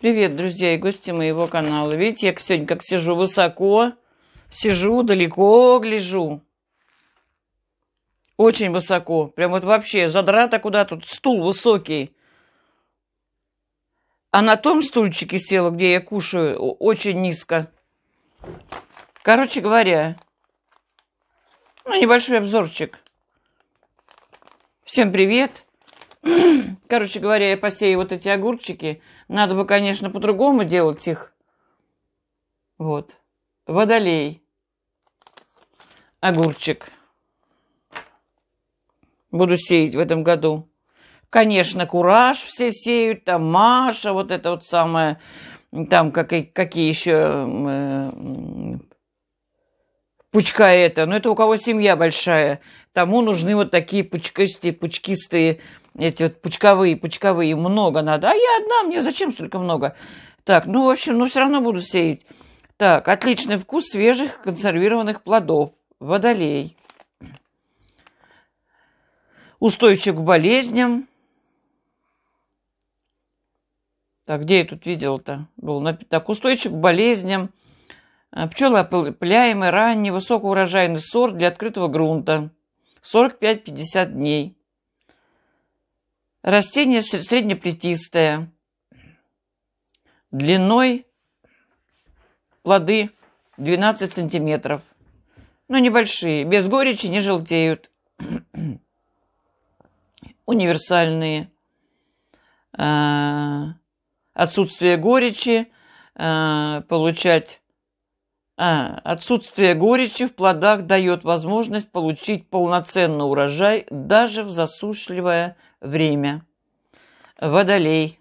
Привет, друзья и гости моего канала. Видите, я сегодня как сижу высоко, сижу далеко, гляжу. Очень высоко. Прям вот вообще задрата куда тут. Стул высокий. А на том стульчике села, где я кушаю, очень низко. Короче говоря, ну, небольшой обзорчик. Всем привет. Короче говоря, я посею вот эти огурчики. Надо бы, конечно, по-другому делать их. Вот. Водолей. Огурчик. Буду сеять в этом году. Конечно, кураж все сеют, там Маша, вот это вот самое, там как, какие еще э, пучка это. Но это у кого семья большая, тому нужны вот такие пучкистые, пучкистые эти вот пучковые, пучковые, много надо. А я одна, мне зачем столько много? Так, ну, в общем, ну, все равно буду сеять. Так, отличный вкус свежих консервированных плодов. Водолей. Устойчив к болезням. Так, где я тут видел-то? Был так, устойчив к болезням. А, Пчелоопыляемый, ранний, высокоурожайный сорт для открытого грунта. 45-50 дней. Растение среднеплетистое, длиной плоды 12 сантиметров. Но небольшие, без горечи не желтеют. Универсальные. А, отсутствие горечи а, получать а, отсутствие горечи в плодах дает возможность получить полноценный урожай даже в засушливое время. Водолей.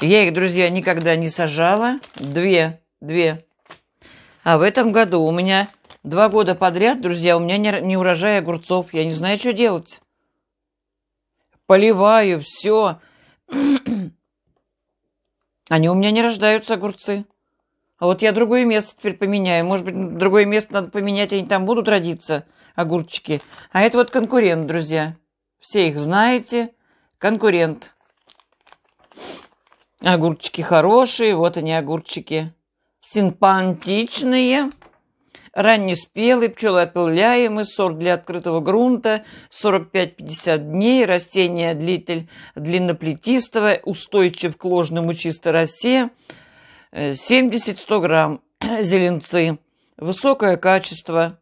Я их, друзья, никогда не сажала. Две, две. А в этом году у меня два года подряд, друзья, у меня не, не урожай огурцов. Я не знаю, что делать. Поливаю, все. Они у меня не рождаются, огурцы. А вот я другое место теперь поменяю. Может быть, другое место надо поменять, они там будут родиться огурчики. А это вот конкурент, друзья. Все их знаете. Конкурент. Огурчики хорошие. Вот они, огурчики. Симпантичные. Раннеспелый, пчелоопыляемый, сорт для открытого грунта, 45-50 дней, растение длитель длинноплетистого, устойчив к ложному чистой росе, 70-100 э, грамм, зеленцы, высокое качество,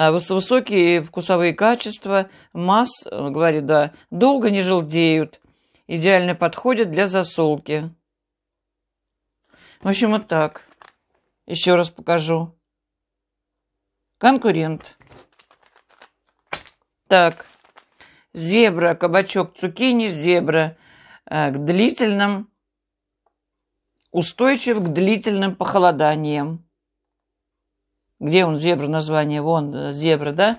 а, высокие вкусовые качества, масс, э, говорит, да, долго не желдеют, идеально подходят для засолки. В общем, вот так. Еще раз покажу. Конкурент. Так. Зебра, кабачок цукини, зебра. Э, к длительным, устойчив к длительным похолоданиям. Где он, зебра, название? Вон, э, зебра, да?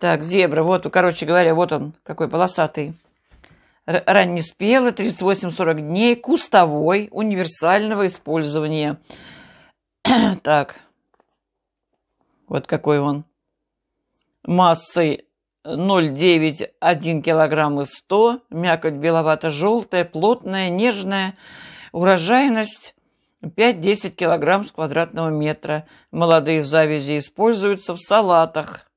Так, зебра, вот, короче говоря, вот он, какой полосатый. Раннеспелый, 38-40 дней, кустовой, универсального использования. так, вот какой он. Массой 0,9-1 э, килограмм и 100, мякоть беловато-желтая, плотная, нежная, урожайность 5-10 килограмм с квадратного метра. Молодые завязи используются в салатах.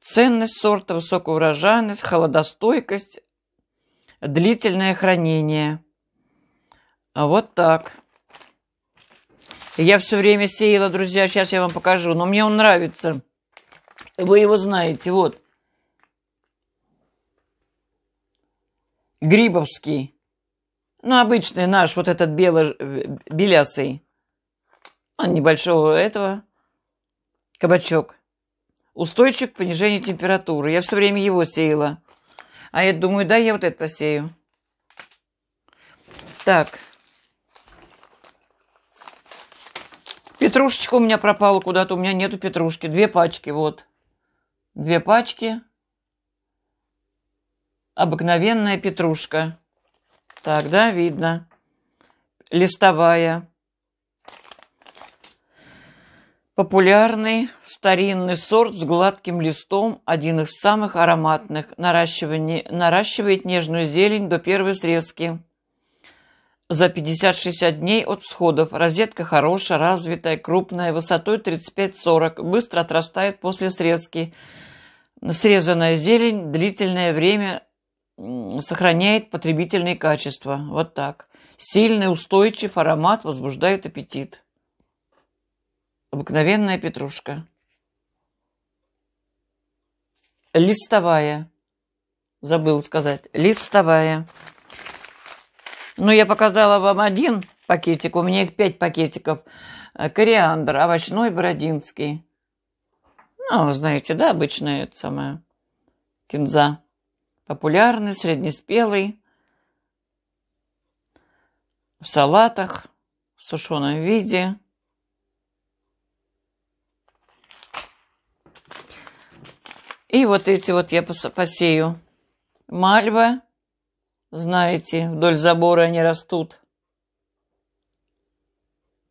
Ценность сорта, высокая урожайность, холодостойкость, длительное хранение. А вот так. Я все время сеяла, друзья, сейчас я вам покажу. Но мне он нравится. Вы его знаете, вот. Грибовский. Ну, обычный наш, вот этот бело... Э, белясый. Он небольшого этого. Кабачок. Устойчив к понижению температуры. Я все время его сеяла. А я думаю, да, я вот это посею. Так. Петрушечка у меня пропала куда-то. У меня нету петрушки. Две пачки, вот. Две пачки. Обыкновенная петрушка. Так, да, видно. Листовая. Популярный старинный сорт с гладким листом, один из самых ароматных, наращивает нежную зелень до первой срезки. За 50-60 дней от всходов розетка хорошая, развитая, крупная, высотой 35-40, быстро отрастает после срезки. Срезанная зелень длительное время сохраняет потребительные качества. Вот так. Сильный, устойчив аромат возбуждает аппетит. Обыкновенная петрушка. Листовая. Забыл сказать. Листовая. Ну, я показала вам один пакетик. У меня их пять пакетиков. Э, кориандр, овощной, бородинский. Ну, знаете, да, обычная это самая кинза. Популярный, среднеспелый. В салатах, в сушеном виде. И вот эти вот я посею. Мальва, знаете, вдоль забора они растут.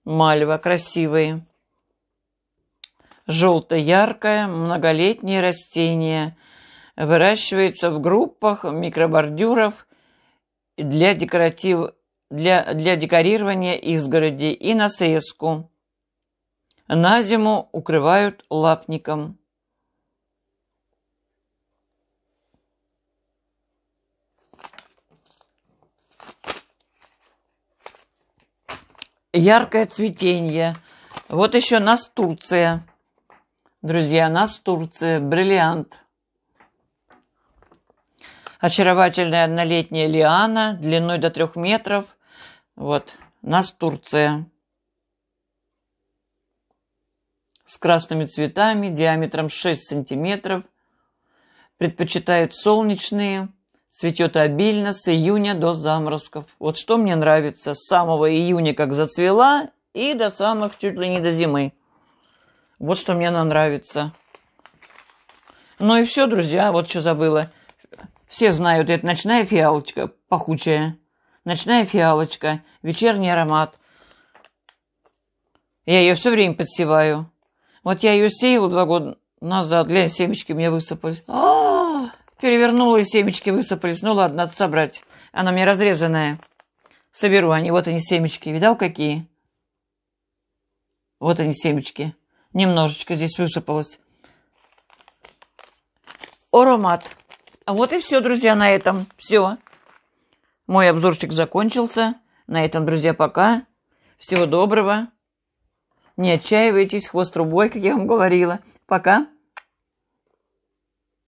Мальва красивые. Желто-яркое, многолетнее растение – выращивается в группах микробордюров для, декоратив... для, для декорирования изгороди и на срезку. На зиму укрывают лапником. Яркое цветение. Вот еще нас Турция. Друзья, нас Турция. Бриллиант очаровательная однолетняя лиана длиной до трех метров. Вот, настурция С красными цветами диаметром 6 сантиметров. Предпочитает солнечные. Цветет обильно с июня до заморозков. Вот что мне нравится. С самого июня как зацвела и до самых чуть ли не до зимы. Вот что мне она нравится. Ну и все, друзья, вот что забыла. Все знают, это ночная фиалочка, пахучая. Ночная фиалочка, вечерний аромат. Я ее все время подсеваю. Вот я ее сеяла два года назад, глянь, семечки мне высыпались. А -а -а! Перевернула, и семечки высыпались. Ну ладно, надо собрать. Она мне разрезанная. Соберу они, вот они семечки. Видал, какие? Вот они семечки. Немножечко здесь высыпалось. Аромат. А Вот и все, друзья, на этом. Все. Мой обзорчик закончился. На этом, друзья, пока. Всего доброго. Не отчаивайтесь, хвост трубой, как я вам говорила. Пока.